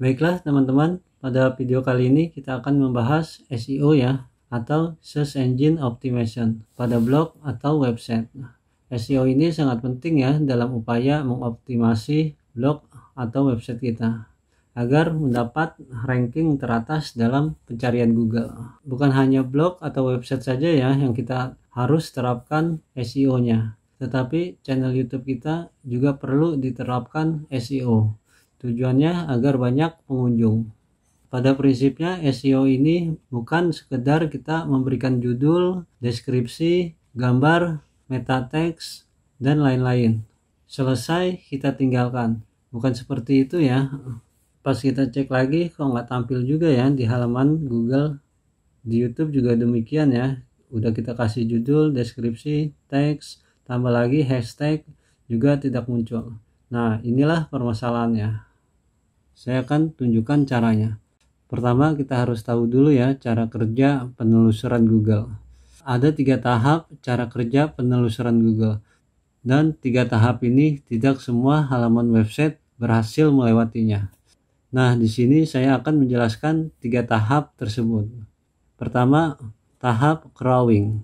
Baiklah teman-teman, pada video kali ini kita akan membahas SEO ya atau Search Engine Optimization pada blog atau website. Nah, SEO ini sangat penting ya dalam upaya mengoptimasi blog atau website kita agar mendapat ranking teratas dalam pencarian Google. Bukan hanya blog atau website saja ya yang kita harus terapkan SEO-nya, tetapi channel YouTube kita juga perlu diterapkan SEO Tujuannya agar banyak pengunjung. Pada prinsipnya SEO ini bukan sekedar kita memberikan judul, deskripsi, gambar, meta text, dan lain-lain. Selesai kita tinggalkan. Bukan seperti itu ya. Pas kita cek lagi kok nggak tampil juga ya di halaman Google. Di YouTube juga demikian ya. Udah kita kasih judul, deskripsi, teks, tambah lagi hashtag juga tidak muncul. Nah inilah permasalahannya. Saya akan tunjukkan caranya. Pertama, kita harus tahu dulu ya cara kerja penelusuran Google. Ada tiga tahap cara kerja penelusuran Google. Dan tiga tahap ini tidak semua halaman website berhasil melewatinya. Nah, di sini saya akan menjelaskan tiga tahap tersebut. Pertama, tahap crawling.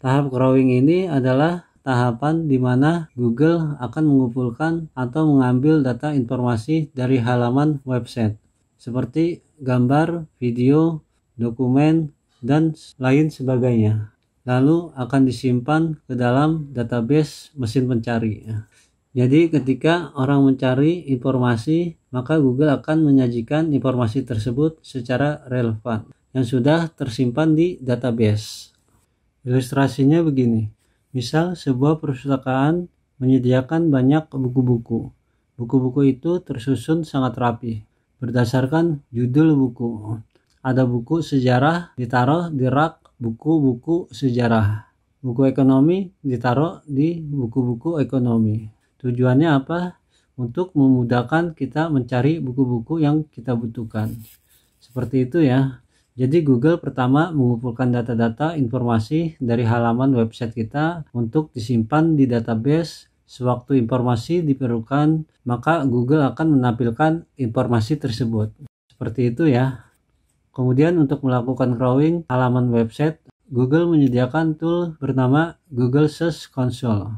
Tahap crawling ini adalah tahapan di mana Google akan mengumpulkan atau mengambil data informasi dari halaman website seperti gambar, video, dokumen, dan lain sebagainya. Lalu akan disimpan ke dalam database mesin pencari. Jadi ketika orang mencari informasi, maka Google akan menyajikan informasi tersebut secara relevan yang sudah tersimpan di database. Ilustrasinya begini. Misal, sebuah perpustakaan menyediakan banyak buku-buku. Buku-buku itu tersusun sangat rapi berdasarkan judul buku. Ada buku sejarah ditaruh di rak buku-buku sejarah. Buku ekonomi ditaruh di buku-buku ekonomi. Tujuannya apa? Untuk memudahkan kita mencari buku-buku yang kita butuhkan. Seperti itu ya. Jadi Google pertama mengumpulkan data-data informasi dari halaman website kita untuk disimpan di database sewaktu informasi diperlukan, maka Google akan menampilkan informasi tersebut. Seperti itu ya. Kemudian untuk melakukan crawling halaman website, Google menyediakan tool bernama Google Search Console.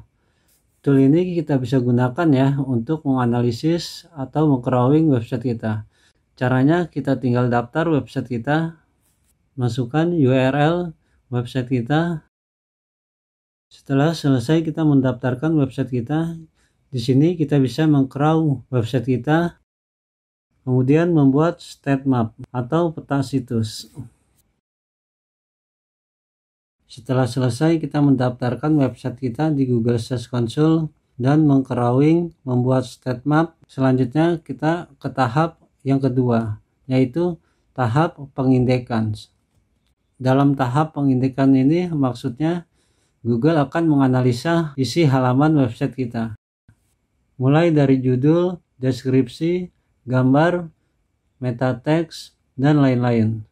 Tool ini kita bisa gunakan ya untuk menganalisis atau mengcrawling website kita. Caranya kita tinggal daftar website kita, masukkan URL website kita. Setelah selesai kita mendaftarkan website kita, di sini kita bisa mengcrawl website kita, kemudian membuat state map atau peta situs. Setelah selesai kita mendaftarkan website kita di Google Search Console dan mengcrawling membuat state map. Selanjutnya kita ke tahap yang kedua, yaitu tahap pengindekan. Dalam tahap pengintikan ini maksudnya Google akan menganalisa isi halaman website kita. Mulai dari judul, deskripsi, gambar, meta text, dan lain-lain.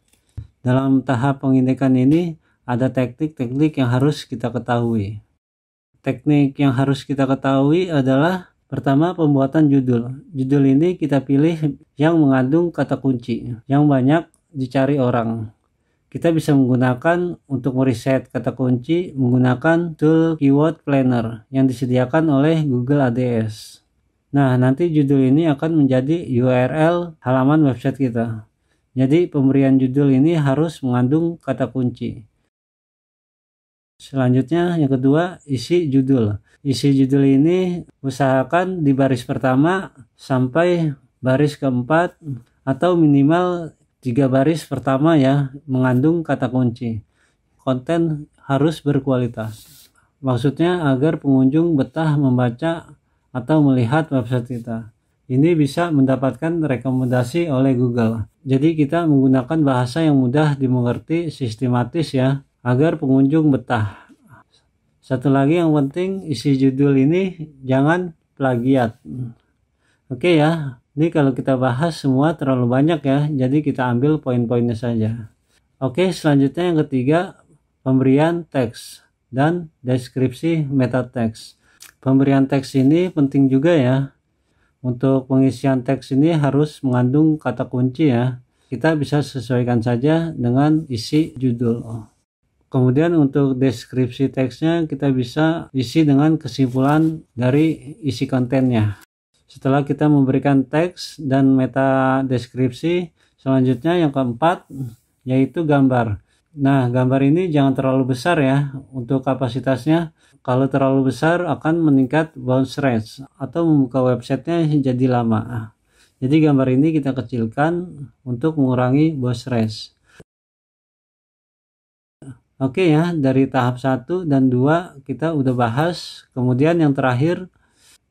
Dalam tahap pengintikan ini ada teknik-teknik yang harus kita ketahui. Teknik yang harus kita ketahui adalah Pertama, pembuatan judul. Judul ini kita pilih yang mengandung kata kunci yang banyak dicari orang kita bisa menggunakan untuk mereset kata kunci menggunakan tool keyword planner yang disediakan oleh Google ADS. Nah, nanti judul ini akan menjadi URL halaman website kita. Jadi, pemberian judul ini harus mengandung kata kunci. Selanjutnya, yang kedua, isi judul. Isi judul ini usahakan di baris pertama sampai baris keempat atau minimal Tiga baris pertama ya mengandung kata kunci. Konten harus berkualitas. Maksudnya agar pengunjung betah membaca atau melihat website kita. Ini bisa mendapatkan rekomendasi oleh Google. Jadi kita menggunakan bahasa yang mudah dimengerti sistematis ya agar pengunjung betah. Satu lagi yang penting isi judul ini jangan plagiat. Oke okay ya. Ini kalau kita bahas semua terlalu banyak ya, jadi kita ambil poin-poinnya saja. Oke, selanjutnya yang ketiga, pemberian teks dan deskripsi meta teks. Pemberian teks ini penting juga ya. Untuk pengisian teks ini harus mengandung kata kunci ya. Kita bisa sesuaikan saja dengan isi judul. Kemudian untuk deskripsi teksnya kita bisa isi dengan kesimpulan dari isi kontennya. Setelah kita memberikan teks dan meta deskripsi, selanjutnya yang keempat yaitu gambar. Nah, gambar ini jangan terlalu besar ya untuk kapasitasnya. Kalau terlalu besar akan meningkat bounce rate atau membuka websitenya jadi lama. Jadi gambar ini kita kecilkan untuk mengurangi bounce rate. Oke ya, dari tahap 1 dan 2 kita udah bahas. Kemudian yang terakhir,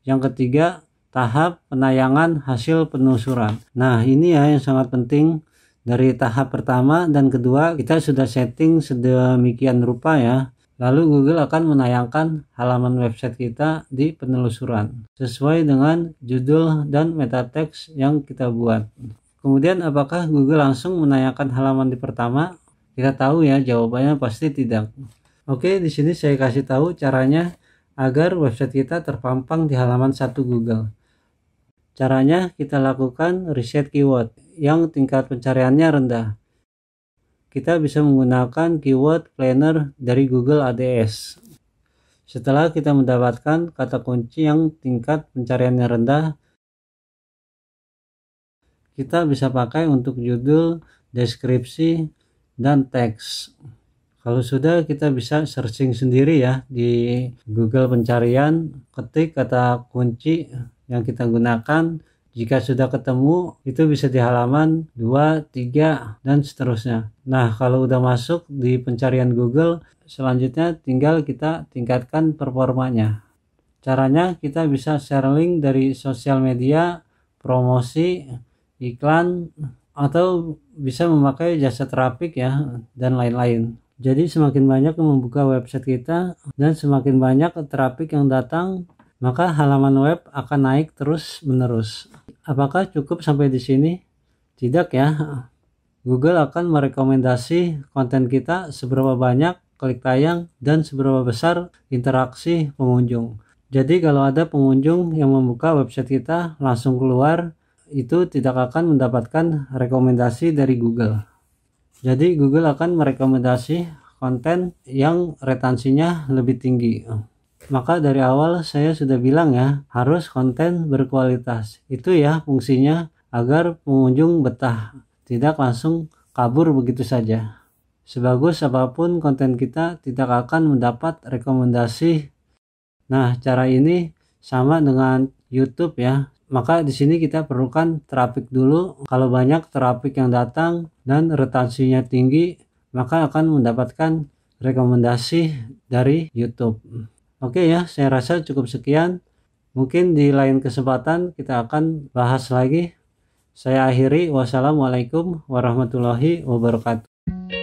yang ketiga tahap penayangan hasil penelusuran. Nah, ini ya yang sangat penting dari tahap pertama dan kedua kita sudah setting sedemikian rupa ya. Lalu Google akan menayangkan halaman website kita di penelusuran sesuai dengan judul dan meta teks yang kita buat. Kemudian apakah Google langsung menayangkan halaman di pertama? Kita tahu ya jawabannya pasti tidak. Oke, di sini saya kasih tahu caranya agar website kita terpampang di halaman satu Google. Caranya kita lakukan reset keyword yang tingkat pencariannya rendah. Kita bisa menggunakan keyword planner dari Google ADS. Setelah kita mendapatkan kata kunci yang tingkat pencariannya rendah, kita bisa pakai untuk judul, deskripsi, dan teks. Kalau sudah kita bisa searching sendiri ya di Google pencarian, ketik kata kunci yang kita gunakan. Jika sudah ketemu, itu bisa di halaman 2, 3, dan seterusnya. Nah, kalau udah masuk di pencarian Google, selanjutnya tinggal kita tingkatkan performanya. Caranya kita bisa share link dari sosial media, promosi, iklan, atau bisa memakai jasa trafik ya, dan lain-lain. Jadi semakin banyak yang membuka website kita dan semakin banyak traffic yang datang, maka halaman web akan naik terus menerus. Apakah cukup sampai di sini? Tidak ya. Google akan merekomendasi konten kita seberapa banyak klik tayang dan seberapa besar interaksi pengunjung. Jadi kalau ada pengunjung yang membuka website kita langsung keluar, itu tidak akan mendapatkan rekomendasi dari Google. Jadi Google akan merekomendasi konten yang retensinya lebih tinggi. Maka dari awal saya sudah bilang ya, harus konten berkualitas. Itu ya fungsinya agar pengunjung betah, tidak langsung kabur begitu saja. Sebagus apapun konten kita tidak akan mendapat rekomendasi. Nah, cara ini sama dengan YouTube ya maka di sini kita perlukan trafik dulu. Kalau banyak trafik yang datang dan retansinya tinggi, maka akan mendapatkan rekomendasi dari YouTube. Oke ya, saya rasa cukup sekian. Mungkin di lain kesempatan kita akan bahas lagi. Saya akhiri. Wassalamualaikum warahmatullahi wabarakatuh.